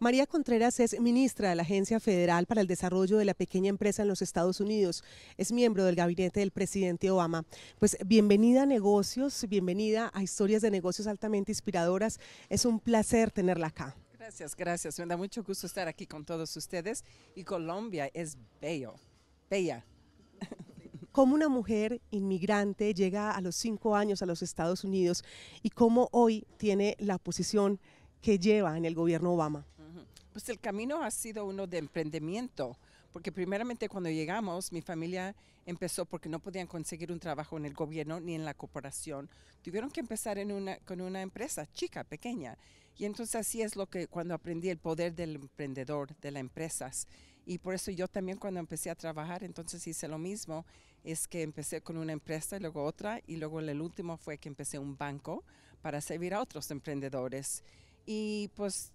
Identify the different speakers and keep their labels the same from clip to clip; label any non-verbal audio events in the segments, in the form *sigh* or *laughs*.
Speaker 1: María Contreras es ministra de la Agencia Federal para el Desarrollo de la Pequeña Empresa en los Estados Unidos. Es miembro del gabinete del presidente Obama. Pues bienvenida a negocios, bienvenida a historias de negocios altamente inspiradoras. Es un placer tenerla acá.
Speaker 2: Gracias, gracias. Me da mucho gusto estar aquí con todos ustedes y Colombia es bello,
Speaker 1: bella. *laughs* Cómo una mujer inmigrante llega a los cinco años a los Estados Unidos y cómo hoy tiene la posición que lleva en el gobierno Obama.
Speaker 2: Pues el camino ha sido uno de emprendimiento, porque primeramente cuando llegamos, mi familia empezó porque no podían conseguir un trabajo en el gobierno ni en la corporación. Tuvieron que empezar en una, con una empresa chica, pequeña. Y entonces así es lo que cuando aprendí el poder del emprendedor, de las empresas. Y por eso yo también cuando empecé a trabajar, entonces hice lo mismo, es que empecé con una empresa y luego otra, y luego el último fue que empecé un banco para servir a otros emprendedores. Y pues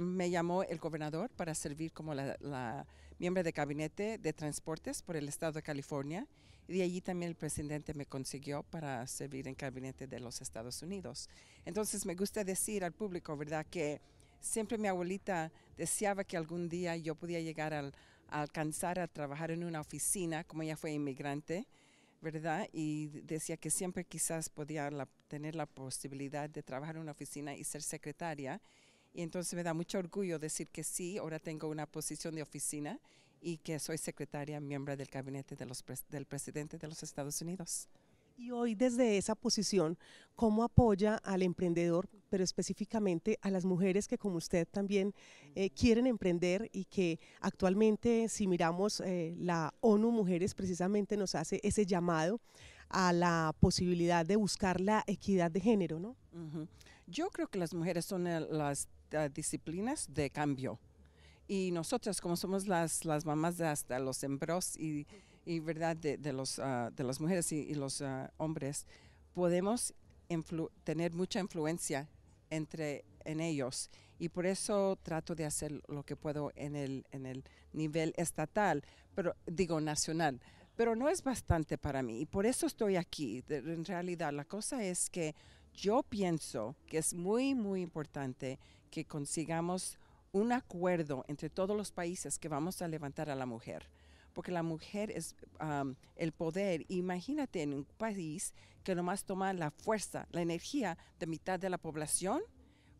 Speaker 2: me llamó el gobernador para servir como la, miembro de gabinete de transportes por el estado de California y de allí también el presidente me consiguió para servir en gabinete de los Estados Unidos. Entonces me gusta decir al público, ¿verdad? Que siempre mi abuelita deseaba que algún día yo pudiera llegar al, a alcanzar a trabajar en una oficina, como ella fue inmigrante, ¿verdad? Y decía que siempre quizás podía tener la posibilidad de trabajar en una oficina y ser secretaria. Y entonces me da mucho orgullo decir que sí, ahora tengo una posición de oficina y que soy secretaria miembro del gabinete de los del presidente de los Estados Unidos.
Speaker 1: Y hoy desde esa posición, ¿cómo apoya al emprendedor, pero específicamente a las mujeres que como usted también eh, quieren emprender y que actualmente, si miramos eh, la ONU Mujeres, precisamente nos hace ese llamado a la posibilidad de buscar la equidad de género, ¿no?
Speaker 2: Yo creo que las mujeres son eh, las eh, disciplinas de cambio. Y nosotras, como somos las, mamás de hasta los hembros y, verdad ah, de, las mujeres y, los ah, hombres, podemos tener mucha influencia entre en ellos y por eso trato de hacer lo que puedo en el nivel estatal, pero digo nacional, pero no es bastante para mí y por eso estoy aquí. en realidad, la cosa es que yo pienso que es muy, muy importante que consigamos un acuerdo entre todos los países que vamos a levantar a la mujer, porque la mujer es el poder. Imagínate en un país que nomás toma la fuerza, la energía de mitad de la población,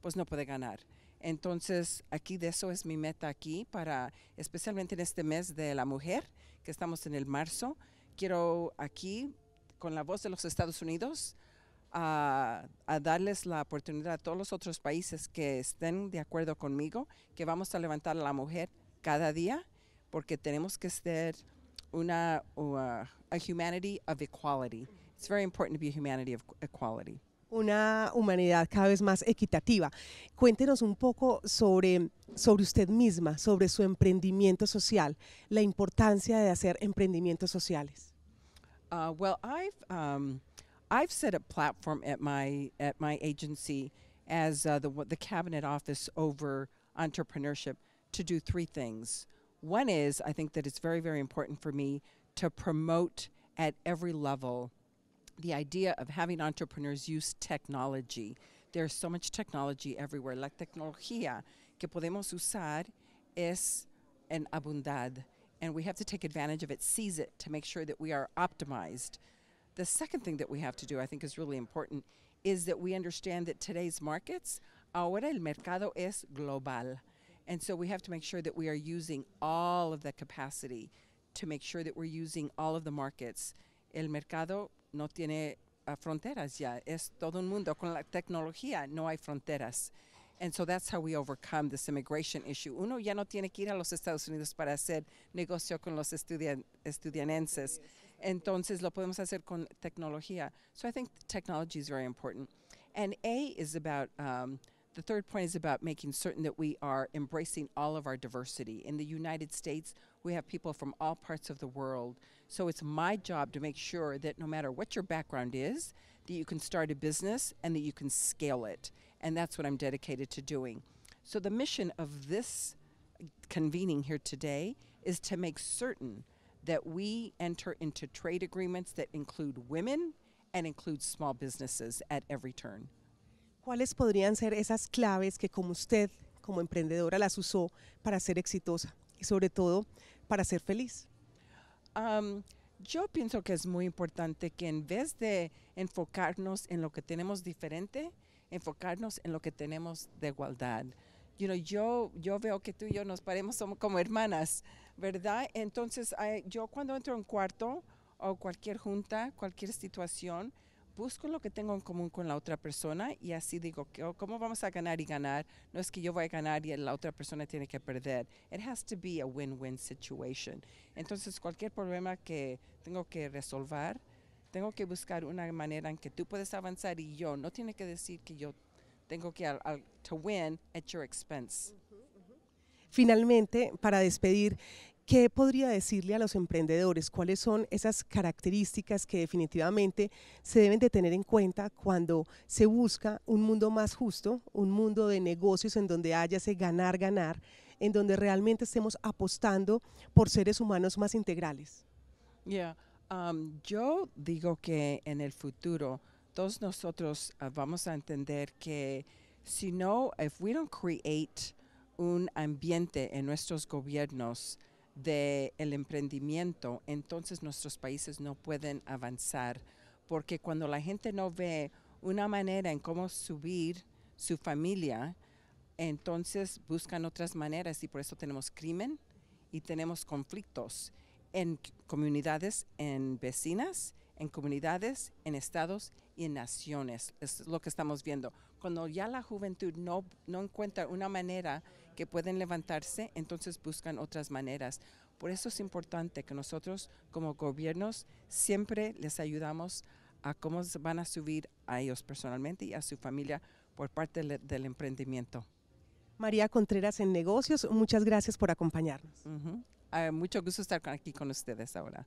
Speaker 2: pues no puede ganar. Entonces, aquí de eso es mi meta aquí para, especialmente en este mes de la mujer, que estamos en el marzo, quiero aquí, con la voz de los Estados Unidos, a, darles la oportunidad a todos los otros países que estén de acuerdo conmigo, que vamos a levantar a la mujer cada día, porque tenemos que ser una uh, a humanity of equality. It's very important to be a humanity of equality.
Speaker 1: una humanidad cada vez más equitativa. Cuéntenos un poco sobre, sobre usted misma, sobre su emprendimiento social, la importancia de hacer emprendimientos sociales.
Speaker 2: Uh, well, I've um, I've set a platform at my at my agency as uh, the the cabinet office over entrepreneurship to do three things. One is I think that it's very very important for me to promote at every level the idea of having entrepreneurs use technology. There's so much technology everywhere. La tecnología que podemos usar es en abundad, and we have to take advantage of it, seize it to make sure that we are optimized. The second thing that we have to do, I think, is really important, is that we understand that today's markets, ahora el mercado es global. And so we have to make sure that we are using all of the capacity to make sure that we're using all of the markets. El mercado no tiene ah, fronteras ya, es todo un mundo. Con la tecnología no hay fronteras. And so that's how we overcome this immigration issue. Uno ya no tiene que ir a los Estados Unidos para hacer negocio con los estudiantes. Entonces lo podemos hacer con tecnología. So I think technology is very important. And A is about um, The third point is about making certain that we are embracing all of our diversity. In the United States, we have people from all parts of the world. So it's my job to make sure that no matter what your background is, that you can start a business and that you can scale it. And that's what I'm dedicated to doing. So the mission of this convening here today is to make certain that we enter into trade agreements that include women and include small businesses at every turn.
Speaker 1: ¿Cuáles podrían ser esas claves que como usted, como emprendedora, las usó para ser exitosa y sobre todo para ser feliz? yo pienso que es muy importante que en
Speaker 2: vez de enfocarnos en lo que tenemos diferente, enfocarnos en lo que tenemos de igualdad. yo, yo veo que tú y yo nos paremos como hermanas, ¿verdad? Entonces, yo cuando entro en cuarto o cualquier junta, cualquier situación, busco lo que tengo en común con la otra persona y así digo, ¿cómo vamos a ganar y ganar? No es que yo voy a ganar y la otra persona tiene que perder. It has to be a win-win situation. Entonces, cualquier problema que tengo que resolver, tengo que buscar una manera en que tú puedes avanzar y yo. No tiene que decir que yo tengo que to win at your expense.
Speaker 1: Finalmente, para despedir, ¿Qué podría decirle a los emprendedores? ¿Cuáles son esas características que definitivamente se deben de tener en cuenta cuando se busca un mundo más justo, un mundo de negocios en donde haya ese ganar, ganar, en donde realmente estemos apostando por seres humanos más integrales?
Speaker 2: Yeah. Um, yo digo que en el futuro todos nosotros ah, vamos a entender que si no, if create un ambiente en nuestros gobiernos del el emprendimiento, entonces nuestros países no pueden avanzar, porque cuando la gente no ve una manera en cómo subir su familia, entonces buscan otras maneras y por eso tenemos crimen y tenemos conflictos en comunidades, en vecinas, en comunidades, en estados y en naciones. Es lo que estamos viendo. Cuando ya la juventud no, no encuentra una manera que pueden levantarse, entonces buscan otras maneras. Por eso es importante que nosotros como gobiernos siempre les ayudamos a cómo van a subir a ellos personalmente y a su familia por parte del emprendimiento.
Speaker 1: María Contreras en negocios, muchas gracias por acompañarnos.
Speaker 2: Ah, mucho gusto estar aquí con ustedes ahora.